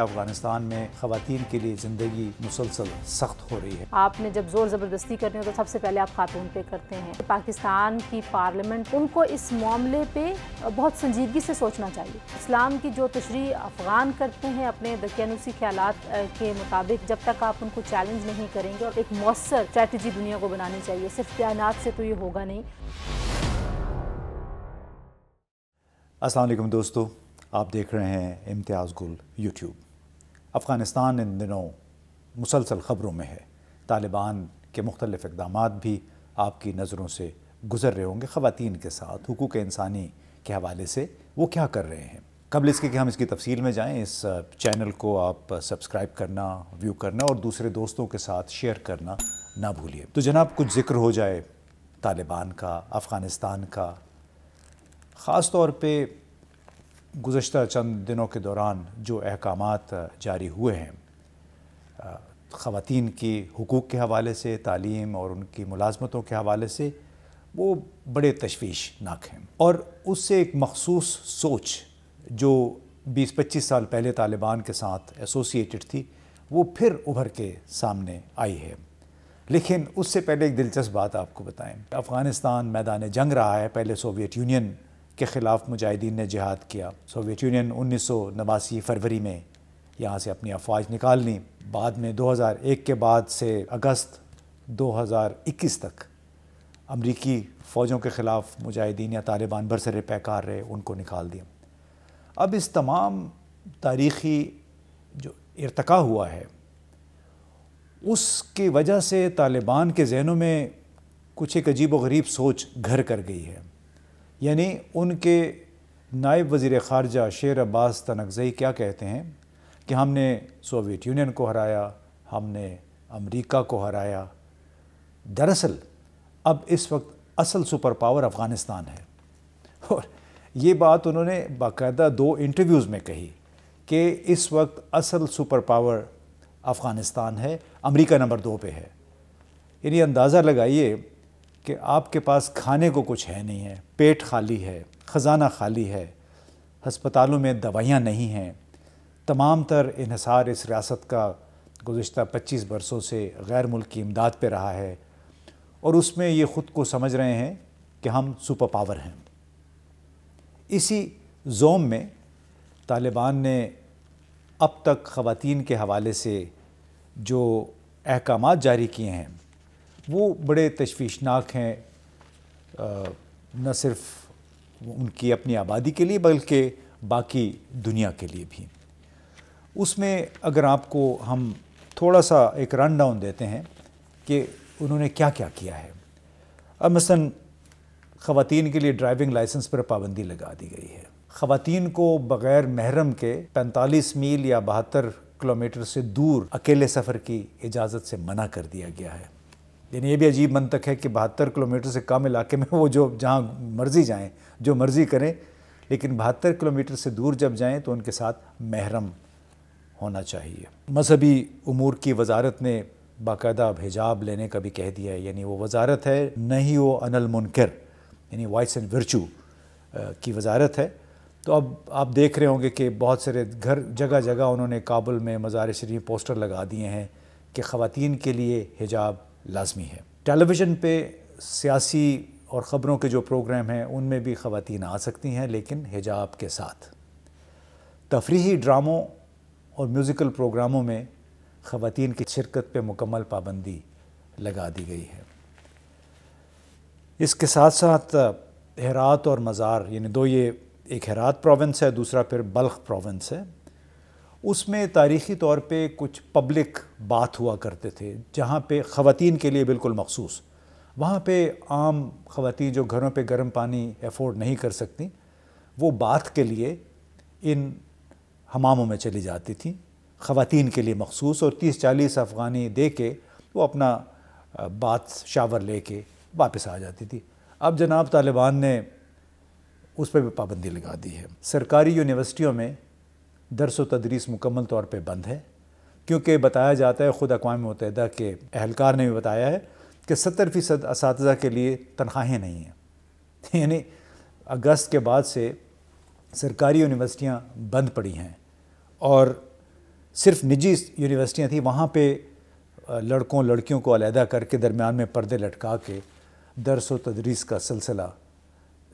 अफगानिस्तान में खातन के लिए ज़िंदगी मुसलसल सख्त हो रही है आपने जब ज़ोर ज़बरदस्ती करनी हो तो सबसे पहले आप खातून पे करते हैं पाकिस्तान की पार्लियामेंट उनको इस मामले पे बहुत संजीदगी से सोचना चाहिए इस्लाम की जो तशरी अफगान करते हैं अपने दकियानुसी ख्याल के मुताबिक जब तक आप उनको चैलेंज नहीं करेंगे और एक मौसर स्ट्रेटी दुनिया को बनानी चाहिए सिर्फ तैनात से तो ये होगा नहीं असल दोस्तों आप देख रहे हैं इम्तियाज़ गुल यूट्यूब अफ़गानिस्तान इन दिनों मुसलसल ख़बरों में है तालिबान के मुख्तलिफ़ इकदाम भी आपकी नज़रों से गुजर रहे होंगे ख़वान के साथ हकूक़ इंसानी के हवाले से वो क्या कर रहे हैं कबल इसके कि हम इसकी तफसील में जाएँ इस चैनल को आप सब्सक्राइब करना व्यू करना और दूसरे दोस्तों के साथ शेयर करना ना भूलिए तो जनाब कुछ जिक्र हो जाए तालिबान का अफ़गानिस्तान का ख़ास तौर पर गुज्त चंद दिनों के दौरान जो अहकाम जारी हुए हैं ख़वान के हकूक़ के हवाले से तालीम और उनकी मुलाजमतों के हवाले से वो बड़े तशवीशनाक हैं और उससे एक मखसूस सोच जो बीस पच्चीस साल पहले तालिबान के साथ एसोसिएटेड थी वो फिर उभर के सामने आई है लेकिन उससे पहले एक दिलचस्प बात आपको बताएँ अफ़गानिस्तान मैदान जंग रहा है पहले सोवियत यूनियन के ख़िलाफ़ मुजाहिदीन ने जिहाद किया सोवियत यूनियन उन्नीस सौ नवासी फरवरी में यहाँ से अपनी अफवाज निकाल ली बाद में 2001 के बाद से अगस्त 2021 तक अमरीकी फ़ौजों के ख़िलाफ़ मुजाहिदीन या तालिबान बरसर पैकार रहे उनको निकाल दिया अब इस तमाम तारीख़ी जो इरतका हुआ है उसकी वजह से तालिबान के जहनों में कुछ एक अजीब व गरीब सोच घर कर गई है यानी उनके नायब वज़ी ख़ारजा शेर अब्बास तनकज़ई क्या कहते हैं कि हमने सोवियत यूनियन को हराया हमने अमेरिका को हराया दरअसल अब इस वक्त असल सुपर पावर अफ़गानिस्तान है और ये बात उन्होंने बाकायदा दो इंटरव्यूज़ में कही कि इस वक्त असल सुपर पावर अफ़गानिस्तान है अमेरिका नंबर दो पे है यानी अंदाज़ा लगाइए कि आपके पास खाने को कुछ है नहीं है पेट खाली है ख़जाना खाली है हस्पतालों में दवाइयाँ नहीं हैं तमाम तर इसार इस रियासत का गुज्त पच्चीस बरसों से गैर मुल्की इमदाद पर रहा है और उसमें ये ख़ुद को समझ रहे हैं कि हम सुपर पावर हैं इसी जोम में तालिबान ने अब तक ख़वान के हवाले से जो अहकाम जारी किए हैं वो बड़े तशवीशनाक हैं न सिर्फ उनकी अपनी आबादी के लिए बल्कि बाकी दुनिया के लिए भी उसमें अगर आपको हम थोड़ा सा एक रन डाउन देते हैं कि उन्होंने क्या क्या किया है अब मसन ख़वान के लिए ड्राइविंग लाइसेंस पर पाबंदी लगा दी गई है ख़वान को बग़ैर महरम के 45 मील या बहत्तर किलोमीटर से दूर अकेले सफ़र की इजाज़त से मना कर दिया गया है यानी ये भी अजीब मंतक है कि बहत्तर किलोमीटर से कम इलाके में वो जो जहाँ मर्ज़ी जाएँ जो मर्ज़ी करें लेकिन बहत्तर किलोमीटर से दूर जब जाएँ तो उनके साथ महरम होना चाहिए मजहबी उमूर की वजारत ने बाकायदा अब हिजाब लेने का भी कह दिया है यानी वो वजारत है नहीं वो अनल मुनकर यानी वाइस एंड वर्चू की वजारत है तो अब आप देख रहे होंगे कि बहुत सारे घर जगह जगह उन्होंने काबुल में मज़ार शरीफ पोस्टर लगा दिए हैं कि ख़वान के लिए हिजाब लाजमी है टेलीविज़न पे सियासी और ख़बरों के जो प्रोग्राम हैं उनमें भी ख़वान आ सकती हैं लेकिन हिजाब के साथ तफरी ड्रामों और म्यूज़िकल प्रोग्रामों में ख़वान की शिरकत पर मुकम्मल पाबंदी लगा दी गई है इसके साथ साथ हरात और मज़ार यानी दो ये एक हेरात प्रोविंस है दूसरा फिर बल्ख प्रोविंस है उसमें तारीख़ी तौर पे कुछ पब्लिक बात हुआ करते थे जहाँ पे ख़वान के लिए बिल्कुल मखसूस वहाँ पे आम ख़वातीन जो घरों पे गर्म पानी एफोर्ड नहीं कर सकती वो बात के लिए इन हमामों में चली जाती थी ख़वान के लिए मखसूस और तीस चालीस अफ़गानी दे के वो अपना बात शावर ले के वापस आ जाती थी अब जनाब तालिबान ने उस पर भी पाबंदी लगा दी है सरकारी यूनिवर्सिटियों में दरस व तदरीस मुकम्मल तौर पर बंद है क्योंकि बताया जाता है ख़ुद अकवा मतहदा के अहलकार ने भी बताया है कि सत्तर फ़ीसद इस के लिए तनख्वाहें नहीं हैं यानी अगस्त के बाद से सरकारी यूनिवर्सिटियाँ बंद पड़ी हैं और सिर्फ निजी यूनिवर्सिटियाँ थी वहाँ पर लड़कों लड़कियों को अलहदा करके दरमियान में पर्दे लटका के दरस व तदरीस का सिलसिला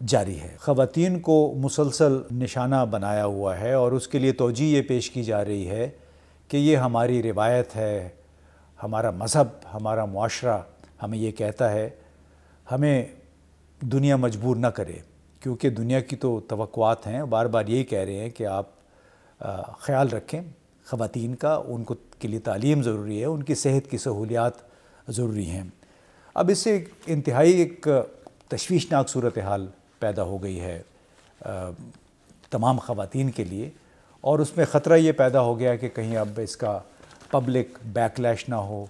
जारी है ख़वान को मुसलसल निशाना बनाया हुआ है और उसके लिए तोजी ये पेश की जा रही है कि ये हमारी रिवायत है हमारा मज़हब हमारा माशरा हमें ये कहता है हमें दुनिया मजबूर ना करे क्योंकि दुनिया की तो तवक़ात हैं बार बार यही कह रहे हैं कि आप ख्याल रखें ख़वान का उनको के लिए तालीम ज़रूरी है उनकी सेहत की सहूलियात ज़रूरी हैं अब इससे इंतहाई एक तशवीशनाक सूरत हाल पैदा हो गई है तमाम ख़वान के लिए और उसमें ख़तरा ये पैदा हो गया कि कहीं अब इसका पब्लिक बैकलैश ना हो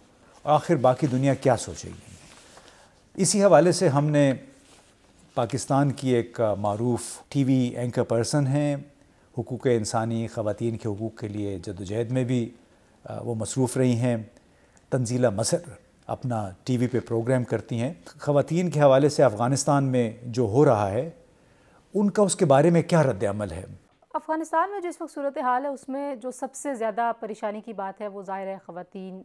और आखिर बाकी दुनिया क्या सोचेगी इसी हवाले से हमने पाकिस्तान की एक मरूफ टी वी एंकर पर्सन हैं हकूक़ इंसानी ख़वान के हकूक़ के लिए जदोजहद में भी वो मसरूफ़ रही हैं तंजीला मसर अपना टीवी पे प्रोग्राम करती हैं ख़वान के हवाले से अफ़गानिस्तान में जो हो रहा है उनका उसके बारे में क्या रद्दमल है अफ़गानिस्तान में जो इस वक्त सूरत हाल है उसमें जो सबसे ज़्यादा परेशानी की बात है वो ज़ाहिर है ख़वान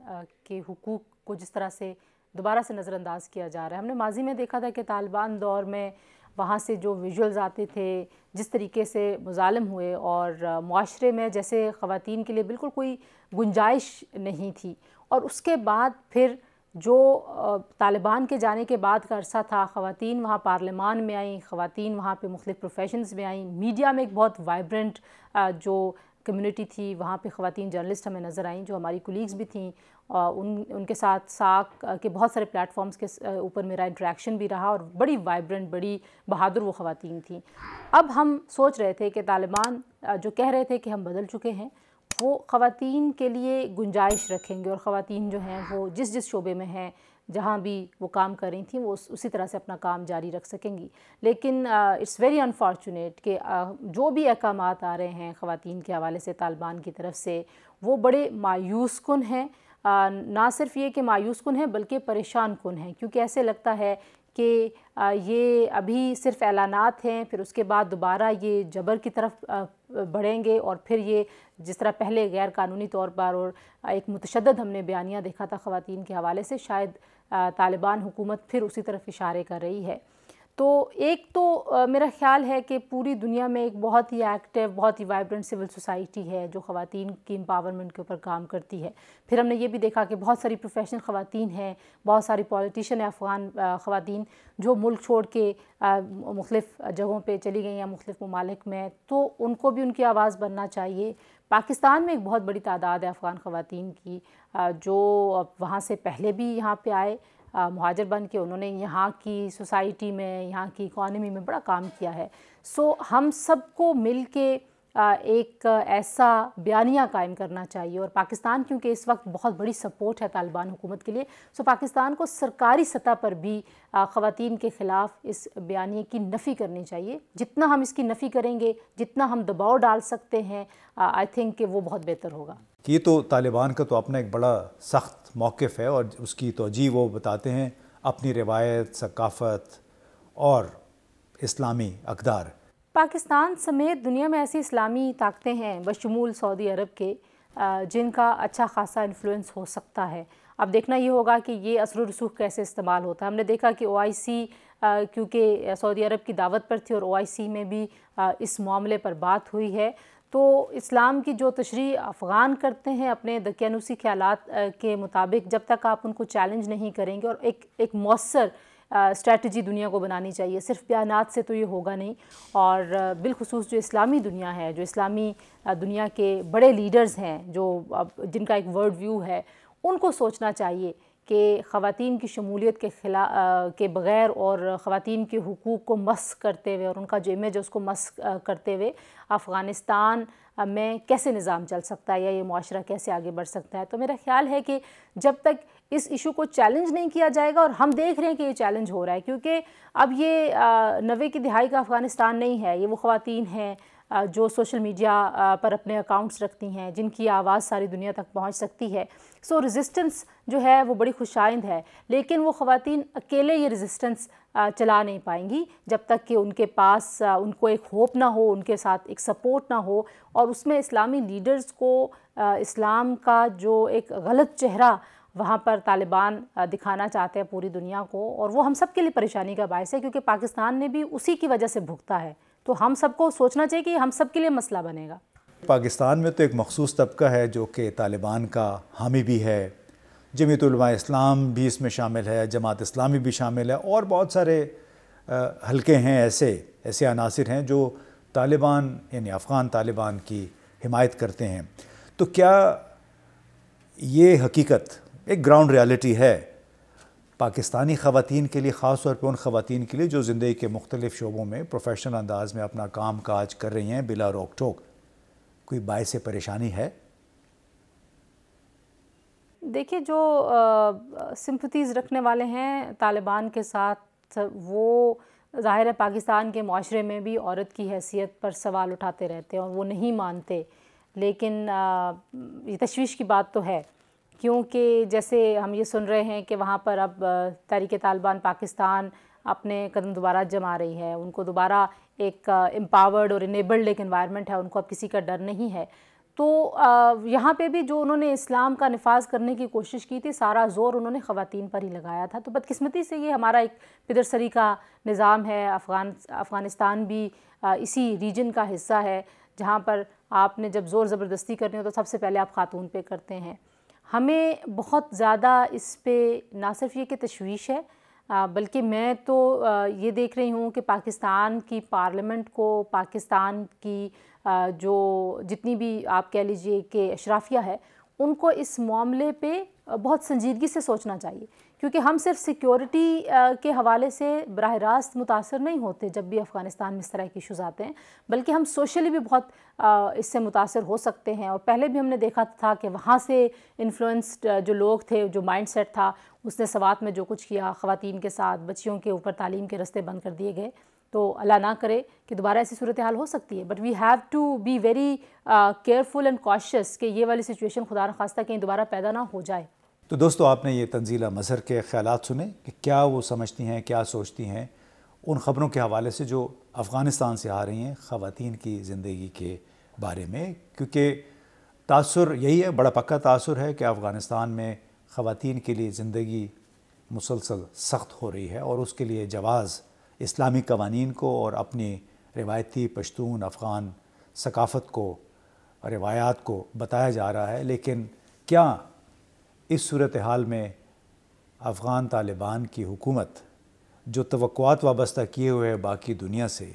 के हकूक़ को जिस तरह से दोबारा से नज़रअंदाज किया जा रहा है हमने माजी में देखा था कि तालिबान दौर में वहाँ से जो विजुअल्स आते थे जिस तरीके से मुजालम हुए और माशरे में जैसे ख़वान के लिए बिल्कुल कोई गुंजाइश नहीं थी और उसके बाद फिर जो तालिबान के जाने के बाद का अरसा था ख़वान वहाँ पार्लियामान में आईं ख़वान वहाँ पे मुख्तु प्रोफेशनस में आईं मीडिया में एक बहुत वाइब्रेंट जो कम्युनिटी थी वहाँ पे ख़वान जर्नलिस्ट हमें नज़र आईं जो हमारी कुलीग्स भी थीं उन उनके साथ साक के बहुत सारे प्लेटफॉर्म्स के ऊपर मेरा इंट्रैक्शन भी रहा और बड़ी वाइब्रेंट बड़ी बहादुर वो ख़वान थी अब हम सोच रहे थे कि तालिबान जो कह रहे थे कि हम बदल चुके हैं वो ख़वान के लिए गुंजाइश रखेंगे और ख़वान जो हैं वो जिस जिस शोबे में हैं जहाँ भी वो काम कर रही थी वो उस, उसी तरह से अपना काम जारी रख सकेंगी लेकिन इट्स वेरी अनफॉर्चुनेट कि जो भी अहकाम आ रहे हैं ख़वान के हवाले से तालिबान की तरफ से वो बड़े मायूस कन हैं ना सिर्फ ये कि मायूस कन है बल्कि परेशान कन है क्योंकि ऐसे लगता है कि ये अभी सिर्फ ऐलानात हैं फिर उसके बाद दोबारा ये जबर की तरफ बढ़ेंगे और फिर ये जिस तरह पहले गैर कानूनी तौर पर और एक मतशद हमने बयानिया देखा था ख़वान के हवाले से शायद तालिबान हुकूमत फिर उसी तरफ इशारे कर रही है तो एक तो मेरा ख्याल है कि पूरी दुनिया में एक बहुत ही एक्टिव बहुत ही वाइब्रेंट सिविल सोसाइटी है जो ख़वातीन की एम्पावरमेंट के ऊपर काम करती है फिर हमने ये भी देखा कि बहुत सारी प्रोफेशनल ख़वातीन हैं बहुत सारी पॉलिटिशन हैं अफ़गान ख़वातीन जो मुल्क छोड़ के मुख्तफ जगहों पर चली गई हैं मुख्तफ ममालिक में तो उनको भी उनकी आवाज़ बनना चाहिए पाकिस्तान में एक बहुत बड़ी तादाद है अफ़गान ख़वातीन की जो वहाँ से पहले भी यहाँ पर आए मुहाजर बन के उन्होंने यहाँ की सोसाइटी में यहाँ की इकॉनमी में बड़ा काम किया है सो so, हम सबको मिल के एक ऐसा बयानिया कायम करना चाहिए और पाकिस्तान क्योंकि इस वक्त बहुत बड़ी सपोर्ट है तालिबान हुकूमत के लिए सो पाकिस्तान को सरकारी सतह पर भी ख़वान के ख़िलाफ़ इस बयानी की नफ़ी करनी चाहिए जितना हम इसकी नफ़ी करेंगे जितना हम दबाव डाल सकते हैं आई थिंक कि वो बहुत बेहतर होगा ये तो तालिबान का तो अपना एक बड़ा सख्त मौक़ है और उसकी तोजी वो बताते हैं अपनी रिवायत सकाफ़त और इस्लामी अकदार पाकिस्तान समेत दुनिया में ऐसी इस्लामी ताकतें हैं बशमूल सऊदी अरब के जिनका अच्छा खासा इन्फ्लुएंस हो सकता है अब देखना ये होगा कि ये असर रसूख कैसे इस्तेमाल होता है हमने देखा कि ओ आई सी क्योंकि सऊदी अरब की दावत पर थी और ओ आई सी में भी इस मामले पर बात हुई है तो इस्लाम की जो तशरी अफ़गान करते हैं अपने दकियानूसी ख्याल के मुताबिक जब तक आप उनको चैलेंज नहीं करेंगे और एक एक मौसर स्ट्रेटजी दुनिया को बनानी चाहिए सिर्फ बयान से तो ये होगा नहीं और बिलखसूस जो इस्लामी दुनिया है जो इस्लामी दुनिया के बड़े लीडर्स हैं जो जिनका एक वर्ल्ड व्यू है उनको सोचना चाहिए कि ख़वान की शमूलियत के खिला के बग़ैर और ख़वान के हकूक़ को मस करते हुए और उनका जो इमेज है उसको मस करते हुए अफ़गानिस्तान में कैसे निज़ाम चल सकता है या ये माशरा कैसे आगे बढ़ सकता है तो मेरा ख्याल है कि जब तक इस इशू को चैलेंज नहीं किया जाएगा और हम देख रहे हैं कि ये चैलेंज हो रहा है क्योंकि अब ये नवे की दिहाई का अफ़गानिस्तान नहीं है ये वो ख़वान हैं जो सोशल मीडिया पर अपने अकाउंट्स रखती हैं जिनकी आवाज़ सारी दुनिया तक पहुंच सकती है सो रेजिस्टेंस जो है वो बड़ी खुशाइंद है लेकिन वो ख़वान अकेले ये रेजिस्टेंस चला नहीं पाएंगी जब तक कि उनके पास उनको एक होप ना हो उनके साथ एक सपोर्ट ना हो और उसमें इस्लामी लीडर्स को इस्लाम का जो एक गलत चेहरा वहाँ पर तालिबान दिखाना चाहते हैं पूरी दुनिया को और वो हम सब के लिए परेशानी का बायस है क्योंकि पाकिस्तान ने भी उसी की वजह से भुगता है तो हम सबको सोचना चाहिए कि हम सब के लिए मसला बनेगा पाकिस्तान में तो एक मखसूस तबका है जो कि तालिबान का हामी भी है जमीतलमा इस्लाम भी इसमें शामिल है जमात इस्लामी भी शामिल है और बहुत सारे हलके हैं ऐसे ऐसे अनासर हैं जो तालिबान यानी अफ़गान तालिबान की हिमायत करते हैं तो क्या ये हकीकत एक ग्राउंड रियलिटी है पाकिस्तानी ख़वान के लिए ख़ास तौर पर उन ख़वान के लिए जो ज़िंदगी के मुख्तलिफ़ शोबों में प्रोफेशनल अंदाज में अपना काम काज कर रही हैं बिला रोक टोक कोई बाय से परेशानी है देखिए जो सिंपथीज़ रखने वाले हैं तालिबान के साथ वो ज़ाहिर है पाकिस्तान के माशरे में भी औरत की हैसियत पर सवाल उठाते रहते हैं और वो नहीं मानते लेकिन ये तशवीश की बात तो है क्योंकि जैसे हम ये सुन रहे हैं कि वहाँ पर अब तहरीक तालिबान पाकिस्तान अपने कदम दोबारा जमा रही है उनको दोबारा एक एम्पावर्ड और इनेबल्ड एक इन्वायरमेंट है उनको अब किसी का डर नहीं है तो यहाँ पे भी जो उन्होंने इस्लाम का नफाज करने की कोशिश की थी सारा ज़ोर उन्होंने ख़वान पर ही लगाया था तो बदकस्मती से ये हमारा एक पिदरसरी का निज़ाम है अफ़गान अफ़गानिस्तान भी इसी रीजन का हिस्सा है जहाँ पर आपने जब ज़ोर ज़बरदस्ती करनी हो तो सबसे पहले आप ख़ातून पे करते हैं हमें बहुत ज़्यादा इस पर ना सिर्फ ये कि तशवीश है बल्कि मैं तो ये देख रही हूँ कि पाकिस्तान की पार्लियामेंट को पाकिस्तान की जो जितनी भी आप कह लीजिए कि अशराफिया है उनको इस मामले पे बहुत संजीदगी से सोचना चाहिए क्योंकि हम सिर्फ सिक्योरिटी के हवाले से बरह रास्त मुतासर नहीं होते जब भी अफ़गानिस्तान में इस तरह के इशूज़ आते हैं बल्कि हम सोशली भी बहुत इससे मुतासर हो सकते हैं और पहले भी हमने देखा था कि वहाँ से इन्फ्लुएंस्ड जो लोग थे जो माइंड सेट था उसने सवात में जो कुछ किया ख़वान के साथ बच्चियों के ऊपर तालीम के रस्ते बंद कर दिए गए तो अल्लाह ना करे कि दोबारा ऐसी सूरत हाल हो सकती है but we have to be very careful and cautious कि ये वाली सिचुएशन खुदा खास्ता कहीं दोबारा पैदा ना हो जाए तो दोस्तों आपने ये तंजीला मज़हर के ख्याल सुने कि क्या वो समझती हैं क्या सोचती हैं उन ख़बरों के हवाले से जो अफ़गानिस्तान से आ रही हैं ख़वान की ज़िंदगी के बारे में क्योंकि तासर यही है बड़ा पक्का तासर है कि अफ़गानिस्तान में ख़वान के लिए ज़िंदगी मुसलसल सख्त हो रही है और उसके लिए जवाज़ इस्लामी कवानीन को और अपनी रिवायती पश्तून अफ़गान सकाफ़त को रिवायात को बताया जा रहा है लेकिन क्या इस सूरत हाल में अफ़गान तालिबान की हुकूमत जो तो वाबस्ता किए हुए हैं बाकी दुनिया से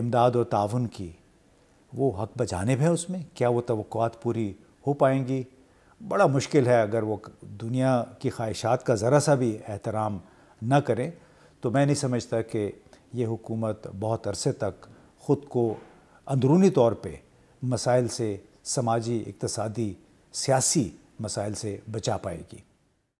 इमदाद और ताउन की वो हक बजानब है उसमें क्या वो तो पूरी हो पाएंगी बड़ा मुश्किल है अगर वो दुनिया की ख्वाहिशात का ज़रा सा भी एहतराम न करें तो मैं नहीं समझता कि ये हुकूमत बहुत अरसे तक ख़ुद को अंदरूनी तौर पर मसाइल से समाजी इकतसादी सियासी मसाइल से बचा पाएगी